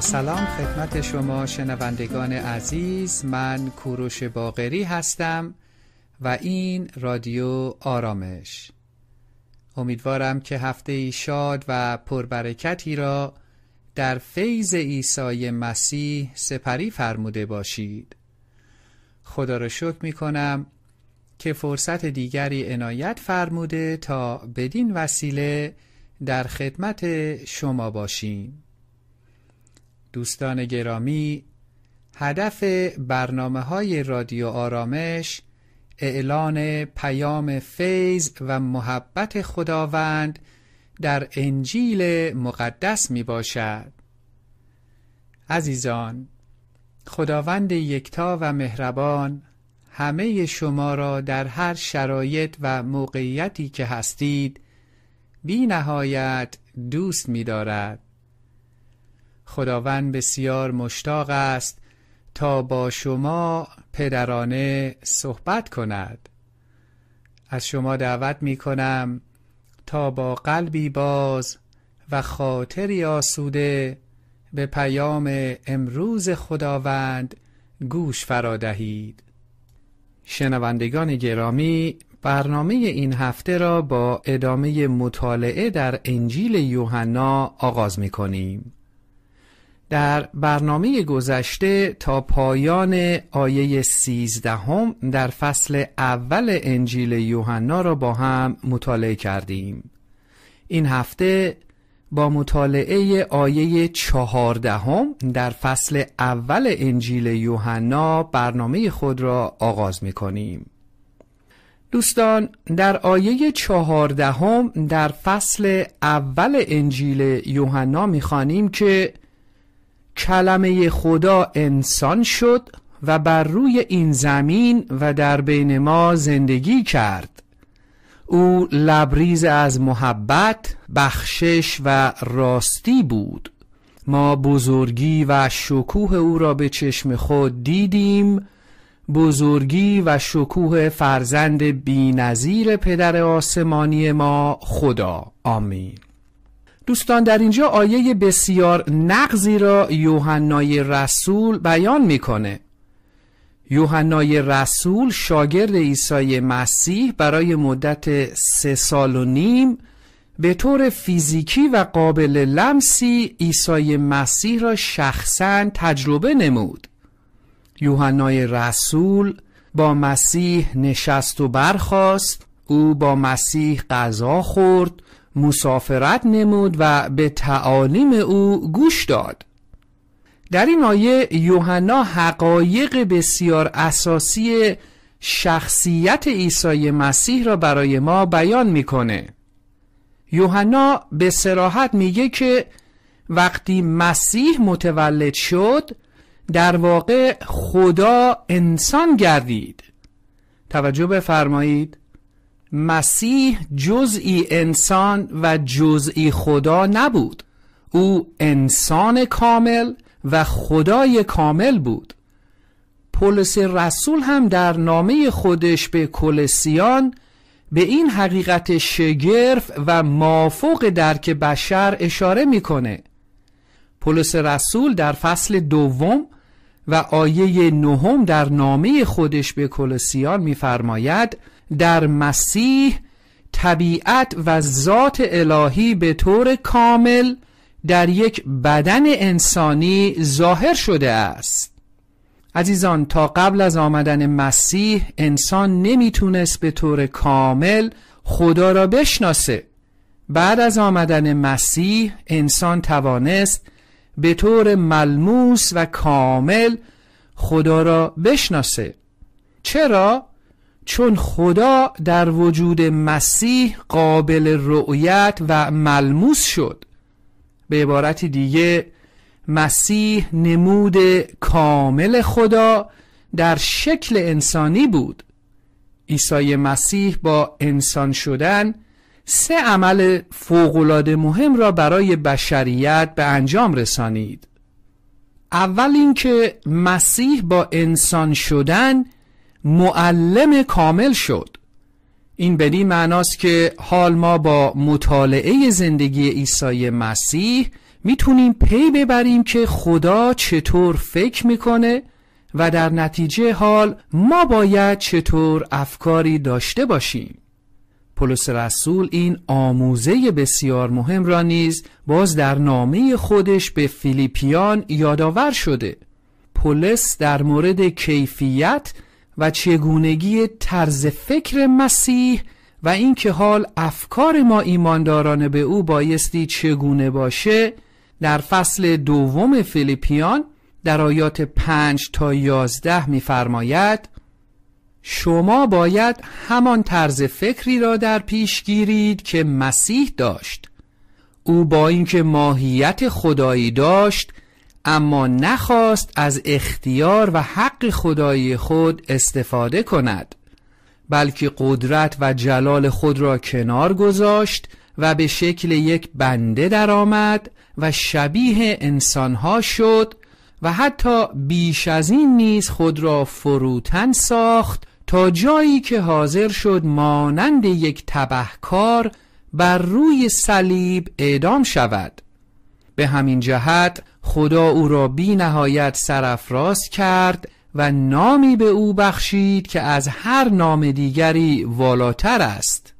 سلام خدمت شما شنوندگان عزیز من کوروش باغری هستم و این رادیو آرامش امیدوارم که هفته شاد و پربرکتی را در فیض عیسی مسیح سپری فرموده باشید خدا را شکر می کنم که فرصت دیگری عنایت فرموده تا بدین وسیله در خدمت شما باشیم دوستان گرامی هدف برنامه های رادیو آرامش اعلان پیام فیض و محبت خداوند در انجیل مقدس می باشد عزیزان خداوند یکتا و مهربان همه شما را در هر شرایط و موقعیتی که هستید بی نهایت دوست می دارد. خداوند بسیار مشتاق است تا با شما پدرانه صحبت کند از شما دعوت می کنم تا با قلبی باز و خاطری آسوده به پیام امروز خداوند گوش فرا دهید شنوندگان گرامی برنامه این هفته را با ادامه مطالعه در انجیل یوحنا آغاز می کنیم در برنامه گذشته تا پایان آیه سیزدهم در فصل اول انجیل یوحنا را با هم مطالعه کردیم این هفته با مطالعه آیه چهاردهم در فصل اول انجیل یوحنا برنامه خود را آغاز می کنیم. دوستان در آیه چهاردهم در فصل اول انجیل یوحنا میخوانیم که کلمه خدا انسان شد و بر روی این زمین و در بین ما زندگی کرد او لبریز از محبت، بخشش و راستی بود ما بزرگی و شکوه او را به چشم خود دیدیم بزرگی و شکوه فرزند بی پدر آسمانی ما خدا آمین دوستان در اینجا آیه بسیار نقضی را یوحنای رسول بیان میکنه یوحنای رسول شاگرد عیسی مسیح برای مدت سه سال و نیم به طور فیزیکی و قابل لمسی عیسی مسیح را شخصا تجربه نمود یوحنای رسول با مسیح نشست و برخاست او با مسیح غذا خورد مسافرت نمود و به تعالیم او گوش داد در این آیه یوحنا حقایق بسیار اساسی شخصیت عیسی مسیح را برای ما بیان میکنه یوحنا به سراحت میگه که وقتی مسیح متولد شد در واقع خدا انسان گردید توجه بفرمایید مسیح جزئی انسان و جزئی خدا نبود او انسان کامل و خدای کامل بود پولس رسول هم در نامه خودش به کلسیان به این حقیقت شگرف و مافوق درک بشر اشاره میکنه پولس رسول در فصل دوم و آیه نهم در نامه خودش به کلسیان میفرماید در مسیح طبیعت و ذات الهی به طور کامل در یک بدن انسانی ظاهر شده است عزیزان تا قبل از آمدن مسیح انسان نمیتونست به طور کامل خدا را بشناسه بعد از آمدن مسیح انسان توانست به طور ملموس و کامل خدا را بشناسه چرا؟ چون خدا در وجود مسیح قابل رؤیت و ملموس شد به عبارت دیگه مسیح نمود کامل خدا در شکل انسانی بود عیسی مسیح با انسان شدن سه عمل فوقالعاده مهم را برای بشریت به انجام رسانید اول اینکه مسیح با انسان شدن معلم کامل شد این بدین معناست که حال ما با مطالعه زندگی عیسی مسیح میتونیم پی ببریم که خدا چطور فکر میکنه و در نتیجه حال ما باید چطور افکاری داشته باشیم پولس رسول این آموزه بسیار مهم را نیز باز در نامه خودش به فیلیپیان یادآور شده پولس در مورد کیفیت و چگونگی طرز فکر مسیح و اینکه حال افکار ما ایمانداران به او بایستی چگونه باشه در فصل دوم فیلیپیان در آیات 5 تا 11 میفرماید شما باید همان طرز فکری را در پیش گیرید که مسیح داشت او با اینکه ماهیت خدایی داشت اما نخواست از اختیار و حق خدایی خود استفاده کند بلکه قدرت و جلال خود را کنار گذاشت و به شکل یک بنده درآمد و شبیه انسانها شد و حتی بیش از این نیز خود را فروتن ساخت تا جایی که حاضر شد مانند یک تبهکار بر روی صلیب اعدام شود به همین جهت خدا او را بی نهایت سرافراز کرد و نامی به او بخشید که از هر نام دیگری والاتر است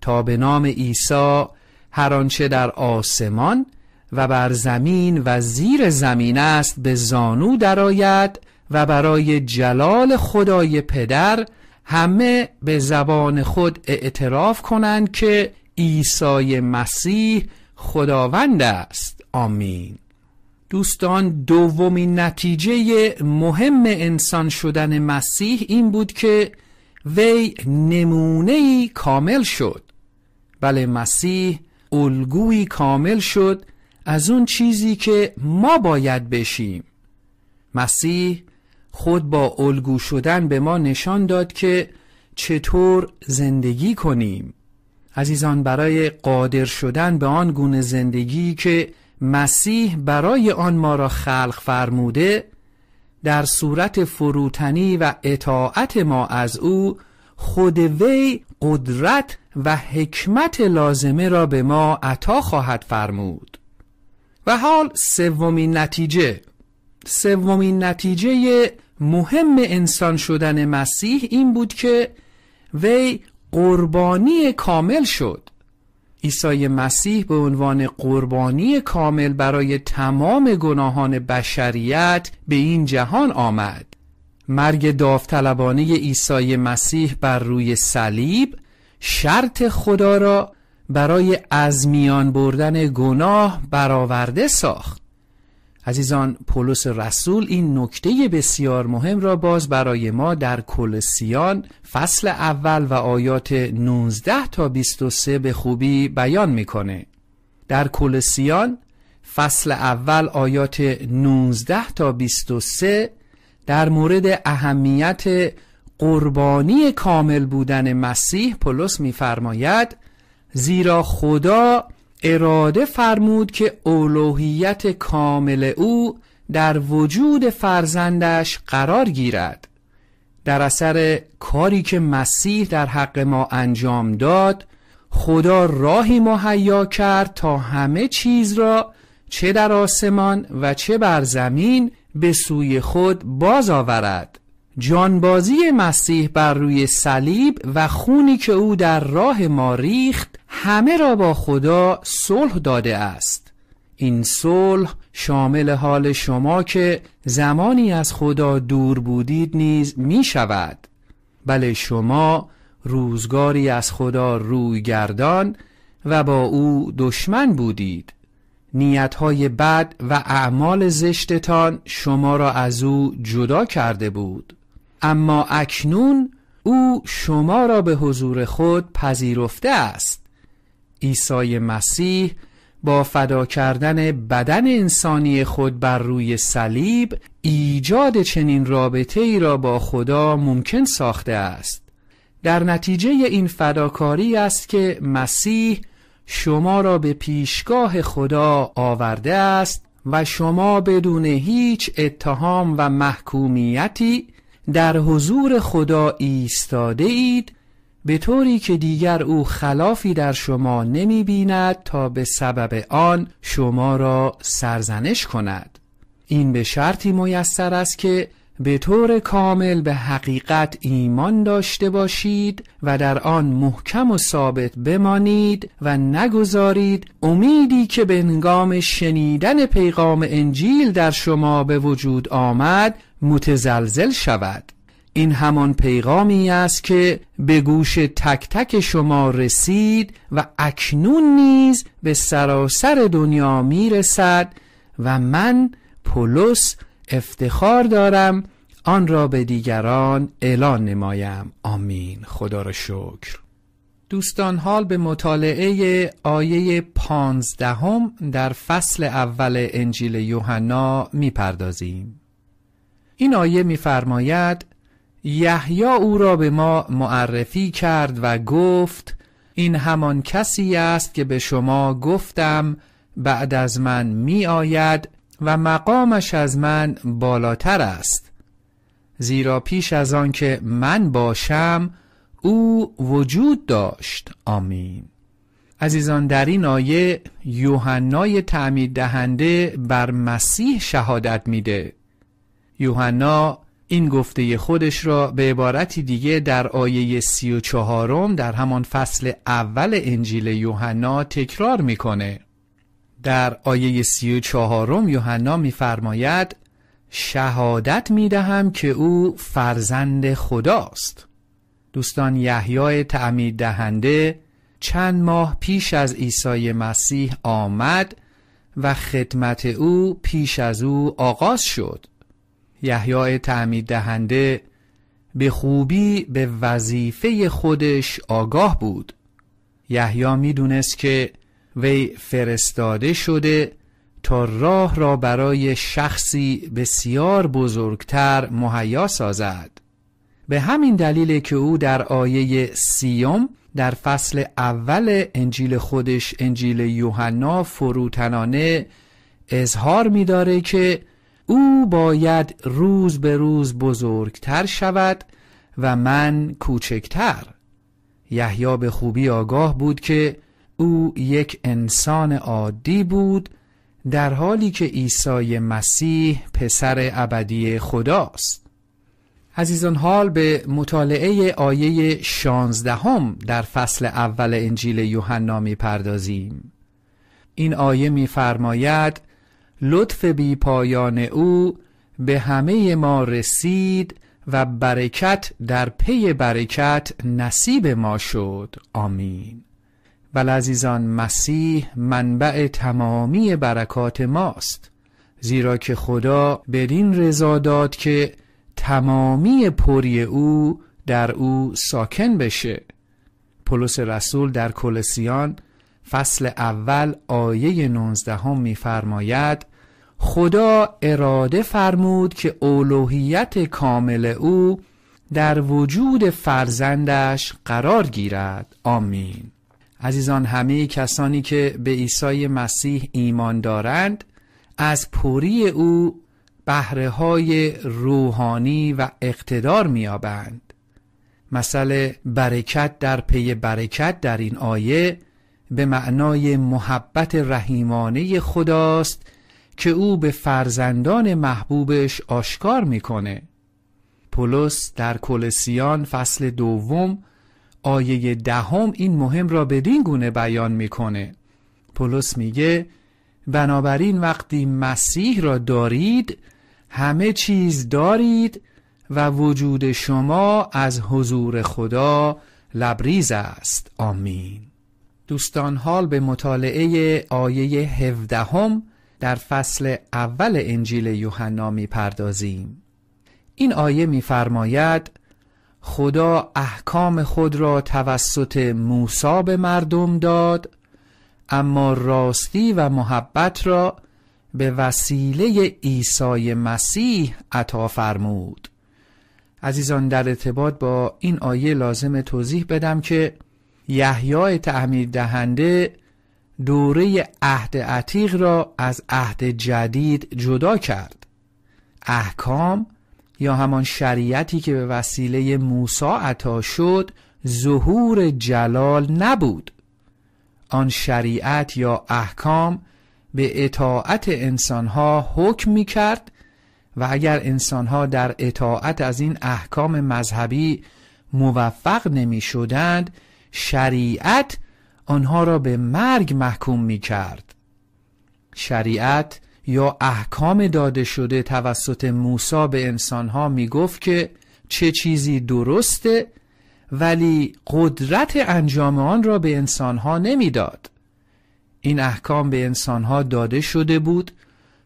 تا به نام عیسی هر آنچه در آسمان و بر زمین و زیر زمین است به زانو درآید و برای جلال خدای پدر همه به زبان خود اعتراف کنند که عیسی مسیح خداوند است آمین دوستان دومین نتیجه مهم انسان شدن مسیح این بود که وی نمونه کامل شد بله مسیح الگویی کامل شد از اون چیزی که ما باید بشیم مسیح خود با الگو شدن به ما نشان داد که چطور زندگی کنیم عزیزان برای قادر شدن به آن گونه زندگی که مسیح برای آن ما را خلق فرموده در صورت فروتنی و اطاعت ما از او خود وی قدرت و حکمت لازمه را به ما عطا خواهد فرمود و حال سومین نتیجه سومین نتیجه مهم انسان شدن مسیح این بود که وی قربانی کامل شد عیسی مسیح به عنوان قربانی کامل برای تمام گناهان بشریت به این جهان آمد مرگ داوطلبانه عیسی مسیح بر روی صلیب شرط خدا را برای از میان بردن گناه برآورده ساخت عزیزان پولس رسول این نکته بسیار مهم را باز برای ما در کلسیان فصل اول و آیات 19 تا 23 به خوبی بیان میکنه در کلسیان فصل اول آیات 19 تا 23 در مورد اهمیت قربانی کامل بودن مسیح پولس میفرماید زیرا خدا اراده فرمود که اولوهیت کامل او در وجود فرزندش قرار گیرد در اثر کاری که مسیح در حق ما انجام داد خدا راهی مهیا کرد تا همه چیز را چه در آسمان و چه بر زمین به سوی خود باز آورد جانبازی مسیح بر روی صلیب و خونی که او در راه ما ریخت همه را با خدا صلح داده است این صلح شامل حال شما که زمانی از خدا دور بودید نیز می شود بله شما روزگاری از خدا روی گردان و با او دشمن بودید نیتهای بد و اعمال زشتتان شما را از او جدا کرده بود اما اکنون او شما را به حضور خود پذیرفته است عیسی مسیح با فدا کردن بدن انسانی خود بر روی صلیب ایجاد چنین رابطه ای را با خدا ممکن ساخته است در نتیجه این فداکاری است که مسیح شما را به پیشگاه خدا آورده است و شما بدون هیچ اتهام و محکومیتی در حضور خدا ایستاده اید به طوری که دیگر او خلافی در شما نمی بیند تا به سبب آن شما را سرزنش کند این به شرطی میسر است که به طور کامل به حقیقت ایمان داشته باشید و در آن محکم و ثابت بمانید و نگذارید امیدی که به هنگام شنیدن پیغام انجیل در شما به وجود آمد متزلزل شود این همان پیغامی است که به گوش تک تک شما رسید و اکنون نیز به سراسر دنیا میرسد و من پولس افتخار دارم آن را به دیگران اعلان نمایم آمین خدا را شکر دوستان حال به مطالعه آیه پانزدهم در فصل اول انجیل یوحنا میپردازیم این آیه میفرماید یحیی او را به ما معرفی کرد و گفت این همان کسی است که به شما گفتم بعد از من میآید و مقامش از من بالاتر است زیرا پیش از آن که من باشم او وجود داشت آمین عزیزان در این آیه یوحنای تعمید دهنده بر مسیح شهادت میده یوحنا این گفته خودش را به عبارتی دیگه در آیه سی و چهارم در همان فصل اول انجیل یوحنا تکرار میکنه در آیه سی و چهارم یوحنا میفرماید شهادت می دهم که او فرزند خداست دوستان یحیای تعمید دهنده چند ماه پیش از عیسی مسیح آمد و خدمت او پیش از او آغاز شد یحیای تعمید دهنده به خوبی به وظیفه خودش آگاه بود یحیی میدونست که وی فرستاده شده تا راه را برای شخصی بسیار بزرگتر مهیا سازد به همین دلیل که او در آیه سیوم در فصل اول انجیل خودش انجیل یوحنا فروتنانه اظهار می‌داره که او باید روز به روز بزرگتر شود و من کوچکتر یحیی به خوبی آگاه بود که او یک انسان عادی بود در حالی که عیسی مسیح پسر ابدی خداست عزیزان حال به مطالعه آیه هم در فصل اول انجیل یوحنا میپردازیم این آیه میفرماید لطف بی پایان او به همه ما رسید و برکت در پی برکت نصیب ما شد آمین بل عزیزان مسیح منبع تمامی برکات ماست زیرا که خدا بدین رضا داد که تمامی پری او در او ساکن بشه پولس رسول در کلسیان فصل اول آیه 19 هم میفرماید خدا اراده فرمود که اولوهیت کامل او در وجود فرزندش قرار گیرد آمین عزیزان همه کسانی که به عیسی مسیح ایمان دارند از پوری او بهره های روحانی و اقتدار میابند مثل برکت در پی برکت در این آیه به معنای محبت رحیمانه خداست که او به فرزندان محبوبش آشکار میکنه پولس در کولسیان فصل دوم آیه دهم این مهم را بدین گونه بیان میکنه پولس میگه بنابراین وقتی مسیح را دارید همه چیز دارید و وجود شما از حضور خدا لبریز است آمین دوستان حال به مطالعه آیه هم در فصل اول انجیل یوحنا میپردازیم این آیه میفرماید خدا احکام خود را توسط موسی به مردم داد اما راستی و محبت را به وسیله عیسی مسیح عطا فرمود عزیزان در ارتباط با این آیه لازم توضیح بدم که یحیای تعمید دهنده دوره عهد عتیق را از عهد جدید جدا کرد احکام یا همان شریعتی که به وسیله موسی عطا شد ظهور جلال نبود آن شریعت یا احکام به اطاعت انسانها حکم می کرد و اگر انسانها در اطاعت از این احکام مذهبی موفق نمی شدند شریعت آنها را به مرگ محکوم می کرد شریعت یا احکام داده شده توسط موسی به انسانها گفت که چه چیزی درسته ولی قدرت انجام آن را به انسانها نمیداد این احکام به انسانها داده شده بود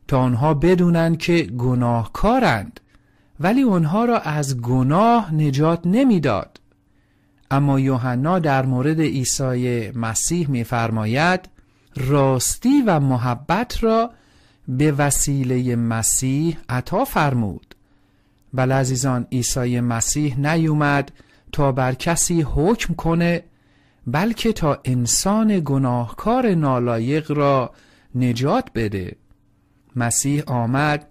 تا آنها بدونند که گناهکارند ولی آنها را از گناه نجات نمیداد اما یوحنا در مورد عیسی مسیح میفرماید راستی و محبت را به وسیله مسیح عطا فرمود بله عزیزان عیسی مسیح نیومد تا بر کسی حکم کنه بلکه تا انسان گناهکار نالایق را نجات بده مسیح آمد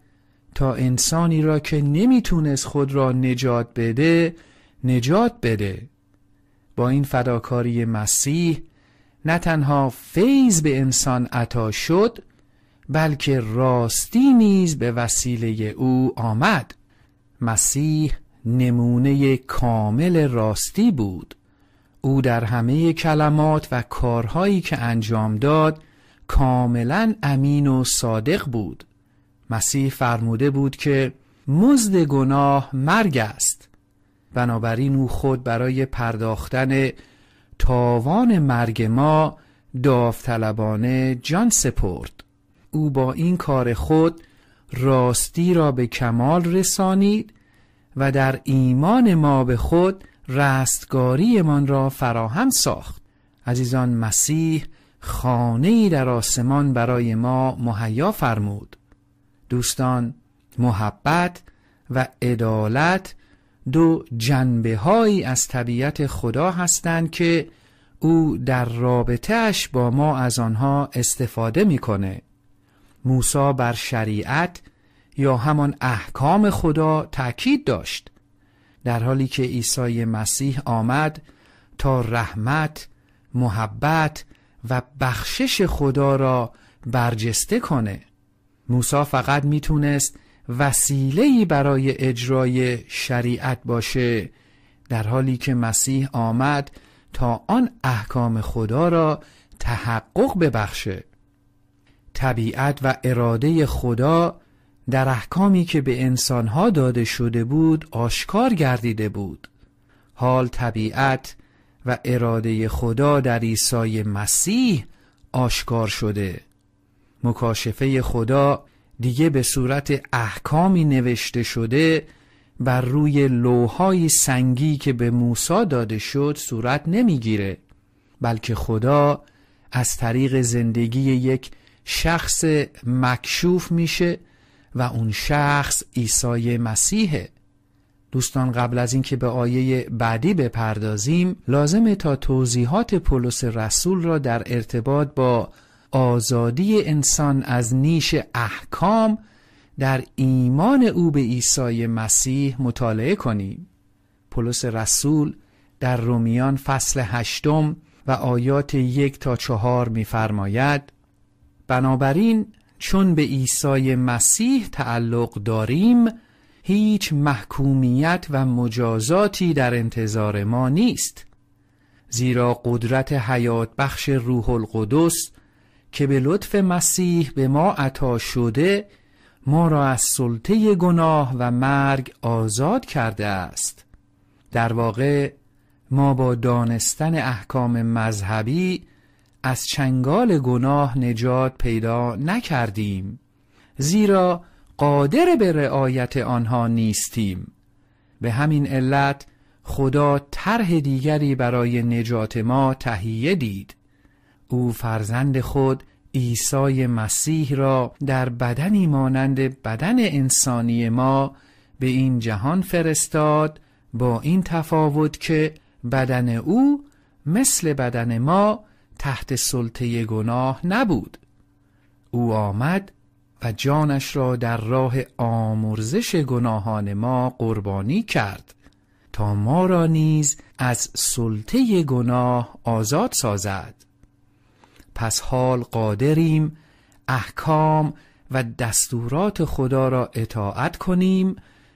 تا انسانی را که نمیتونست خود را نجات بده نجات بده با این فداکاری مسیح نه تنها فیض به انسان عطا شد بلکه راستی نیز به وسیله او آمد مسیح نمونه کامل راستی بود او در همه کلمات و کارهایی که انجام داد کاملا امین و صادق بود مسیح فرموده بود که مزد گناه مرگ است بنابراین او خود برای پرداختن تاوان مرگ ما داوطلبانه جان سپرد او با این کار خود راستی را به کمال رسانید و در ایمان ما به خود رستگاریمان را فراهم ساخت عزیزان مسیح خانه ای در آسمان برای ما مهیا فرمود دوستان محبت و عدالت دو جنبه از طبیعت خدا هستند که او در اش با ما از آنها استفاده میکنه موسی بر شریعت یا همان احکام خدا تأکید داشت در حالی که عیسی مسیح آمد تا رحمت، محبت و بخشش خدا را برجسته کنه موسی فقط میتونست وسیلهی برای اجرای شریعت باشه در حالی که مسیح آمد تا آن احکام خدا را تحقق ببخشه طبیعت و اراده خدا در احکامی که به انسانها داده شده بود آشکار گردیده بود حال طبیعت و اراده خدا در عیسی مسیح آشکار شده مکاشفه خدا دیگه به صورت احکامی نوشته شده بر روی لوهای سنگی که به موسا داده شد صورت نمیگیره بلکه خدا از طریق زندگی یک شخص مکشوف میشه و اون شخص عیسی مسیحه دوستان قبل از اینکه به آیه بعدی بپردازیم لازمه تا توضیحات پولس رسول را در ارتباط با آزادی انسان از نیش احکام در ایمان او به عیسی مسیح مطالعه کنیم پولس رسول در رومیان فصل هشتم و آیات یک تا چهار میفرماید بنابراین چون به عیسی مسیح تعلق داریم هیچ محکومیت و مجازاتی در انتظار ما نیست زیرا قدرت حیات بخش روح القدس که به لطف مسیح به ما عطا شده ما را از سلطه گناه و مرگ آزاد کرده است در واقع ما با دانستن احکام مذهبی از چنگال گناه نجات پیدا نکردیم زیرا قادر به رعایت آنها نیستیم به همین علت خدا طرح دیگری برای نجات ما تهیه دید او فرزند خود عیسی مسیح را در بدنی مانند بدن انسانی ما به این جهان فرستاد با این تفاوت که بدن او مثل بدن ما تحت سلطه گناه نبود او آمد و جانش را در راه آمرزش گناهان ما قربانی کرد تا ما را نیز از سلطه گناه آزاد سازد پس حال قادریم احکام و دستورات خدا را اطاعت کنیم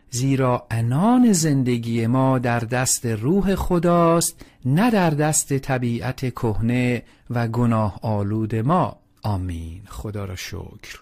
زیرا انان زندگی ما در دست روح خداست نه در دست طبیعت کهنه و گناه آلود ما آمین خدا را شکر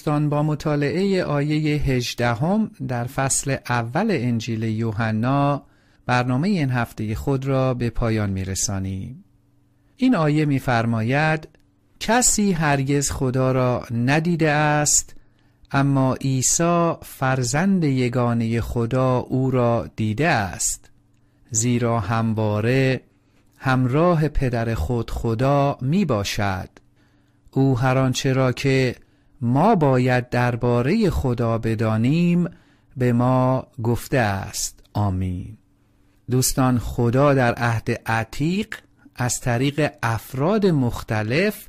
دوستان با مطالعه آیه هجدهم در فصل اول انجیل یوحنا برنامه این هفته خود را به پایان می این آیه میفرماید کسی هرگز خدا را ندیده است اما عیسی فرزند یگانه خدا او را دیده است زیرا همواره همراه پدر خود خدا می باشد او هر آنچه را که ما باید درباره خدا بدانیم به ما گفته است آمین دوستان خدا در عهد عتیق از طریق افراد مختلف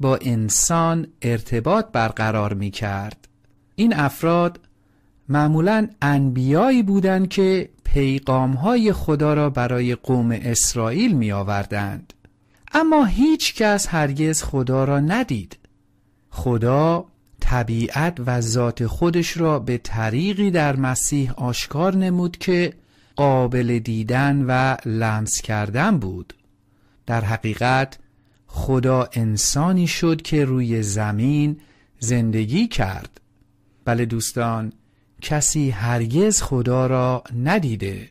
با انسان ارتباط برقرار می کرد این افراد معمولا انبیایی بودند که پیغام های خدا را برای قوم اسرائیل می آوردند. اما هیچ کس هرگز خدا را ندید خدا طبیعت و ذات خودش را به طریقی در مسیح آشکار نمود که قابل دیدن و لمس کردن بود در حقیقت خدا انسانی شد که روی زمین زندگی کرد بله دوستان کسی هرگز خدا را ندیده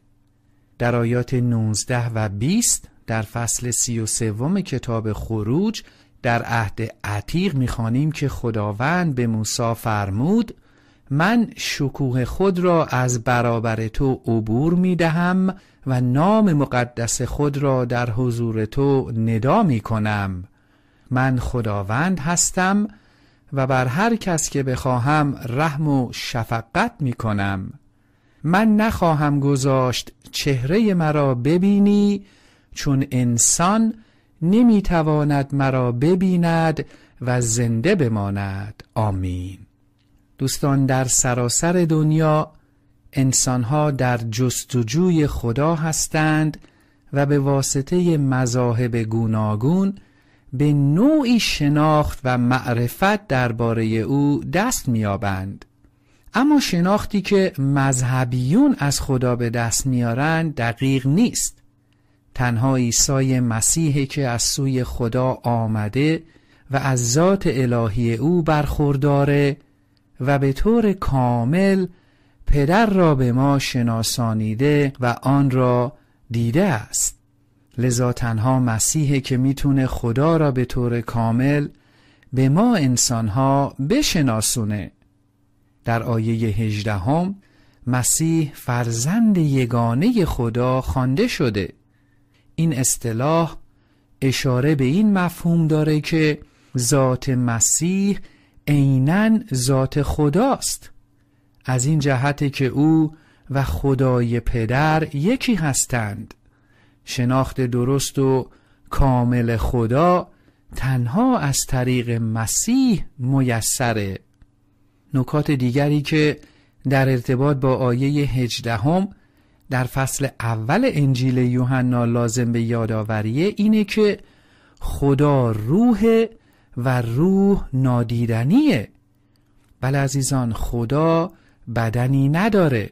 در آیات 19 و 20 در فصل 33 کتاب خروج در عهد عتیق میخوانیم که خداوند به موسی فرمود من شکوه خود را از برابر تو عبور می دهم و نام مقدس خود را در حضور تو ندا می کنم من خداوند هستم و بر هر کس که بخواهم رحم و شفقت می کنم من نخواهم گذاشت چهره مرا ببینی چون انسان نمیتواند مرا ببیند و زنده بماند آمین دوستان در سراسر دنیا انسانها در جستجوی خدا هستند و به واسطه مذاهب گوناگون به نوعی شناخت و معرفت درباره او دست میابند اما شناختی که مذهبیون از خدا به دست میارند دقیق نیست تنها عیسی مسیح که از سوی خدا آمده و از ذات الهی او برخورداره و به طور کامل پدر را به ما شناسانیده و آن را دیده است لذا تنها مسیح که میتونه خدا را به طور کامل به ما انسانها بشناسونه در آیه هجدهم مسیح فرزند یگانه خدا خوانده شده این اصطلاح اشاره به این مفهوم داره که ذات مسیح عینا ذات خداست از این جهت که او و خدای پدر یکی هستند شناخت درست و کامل خدا تنها از طریق مسیح میسره نکات دیگری که در ارتباط با آیه هجدهم در فصل اول انجیل یوحنا لازم به یادآوریه اینه که خدا روح و روح نادیدنیه بله عزیزان خدا بدنی نداره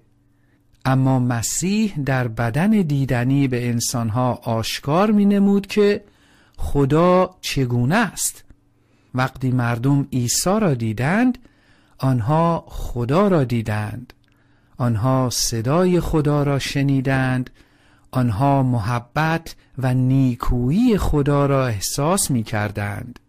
اما مسیح در بدن دیدنی به انسانها آشکار می نمود که خدا چگونه است وقتی مردم عیسی را دیدند آنها خدا را دیدند آنها صدای خدا را شنیدند آنها محبت و نیکویی خدا را احساس می کردند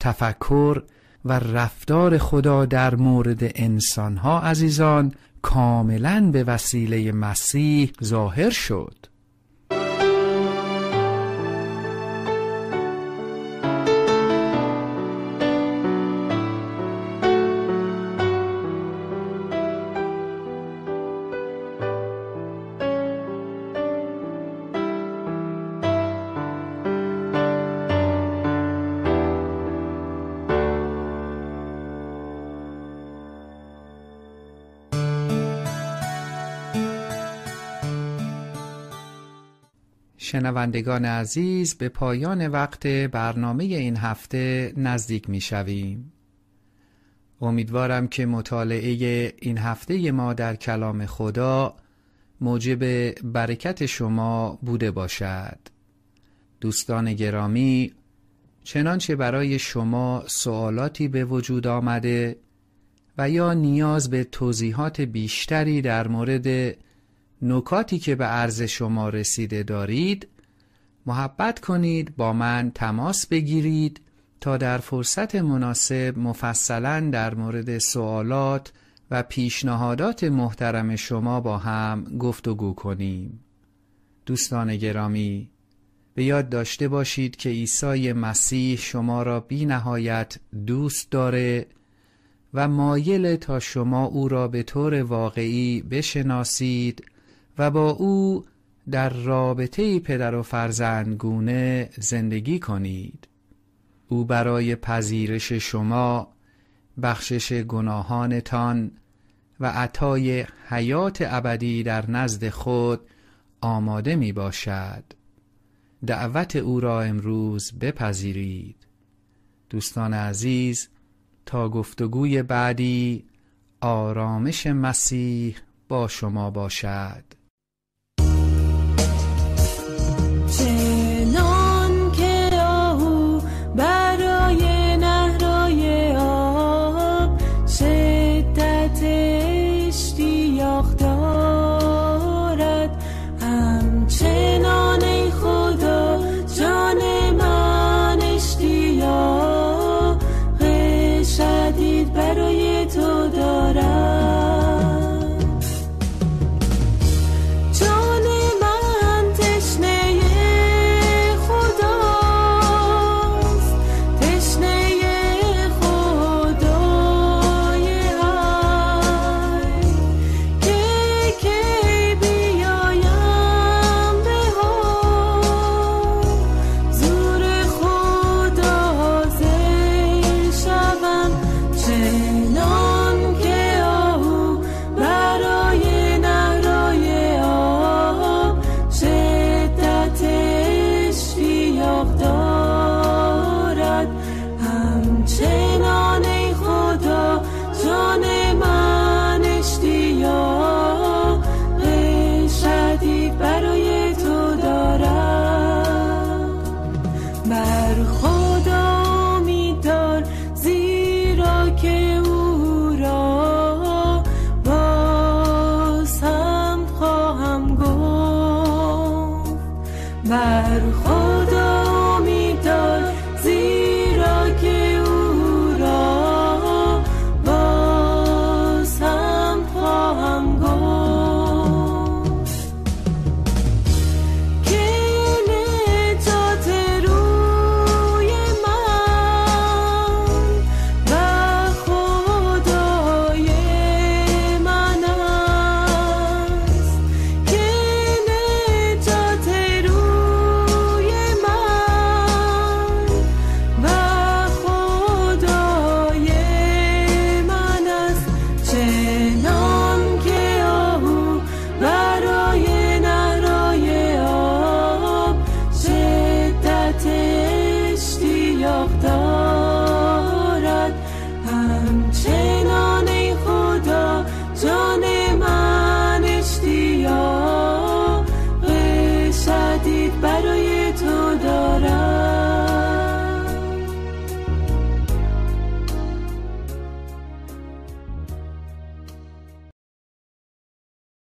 تفکر و رفتار خدا در مورد انسانها عزیزان کاملا به وسیله مسیح ظاهر شد شنوندگان عزیز به پایان وقت برنامه این هفته نزدیک می شویم. امیدوارم که مطالعه این هفته ما در کلام خدا موجب برکت شما بوده باشد. دوستان گرامی، چنانچه برای شما سوالاتی به وجود آمده و یا نیاز به توضیحات بیشتری در مورد نکاتی که به عرض شما رسیده دارید محبت کنید با من تماس بگیرید تا در فرصت مناسب مفصلا در مورد سوالات و پیشنهادات محترم شما با هم گفتگو کنیم دوستان گرامی به یاد داشته باشید که عیسی مسیح شما را بی نهایت دوست داره و مایل تا شما او را به طور واقعی بشناسید و با او در رابطه پدر و فرزندگونه زندگی کنید او برای پذیرش شما بخشش گناهانتان و عطای حیات ابدی در نزد خود آماده می باشد دعوت او را امروز بپذیرید دوستان عزیز تا گفتگوی بعدی آرامش مسیح با شما باشد